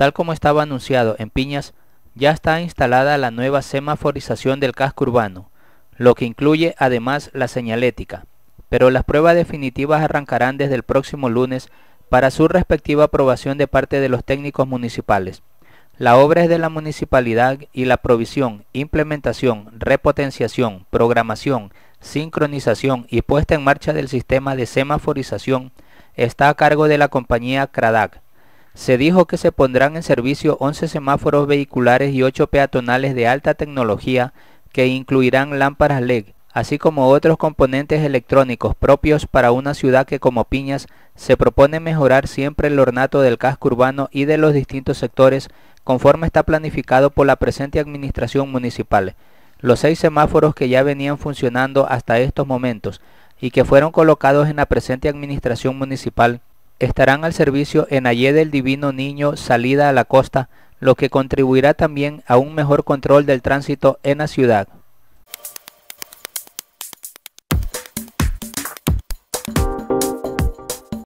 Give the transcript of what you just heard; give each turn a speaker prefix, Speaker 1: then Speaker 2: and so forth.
Speaker 1: Tal como estaba anunciado en Piñas, ya está instalada la nueva semaforización del casco urbano, lo que incluye además la señalética, pero las pruebas definitivas arrancarán desde el próximo lunes para su respectiva aprobación de parte de los técnicos municipales. La obra es de la municipalidad y la provisión, implementación, repotenciación, programación, sincronización y puesta en marcha del sistema de semaforización está a cargo de la compañía CRADAC se dijo que se pondrán en servicio 11 semáforos vehiculares y 8 peatonales de alta tecnología que incluirán lámparas LED, así como otros componentes electrónicos propios para una ciudad que como Piñas se propone mejorar siempre el ornato del casco urbano y de los distintos sectores conforme está planificado por la presente administración municipal. Los seis semáforos que ya venían funcionando hasta estos momentos y que fueron colocados en la presente administración municipal estarán al servicio en Allé del Divino Niño salida a la costa, lo que contribuirá también a un mejor control del tránsito en la ciudad.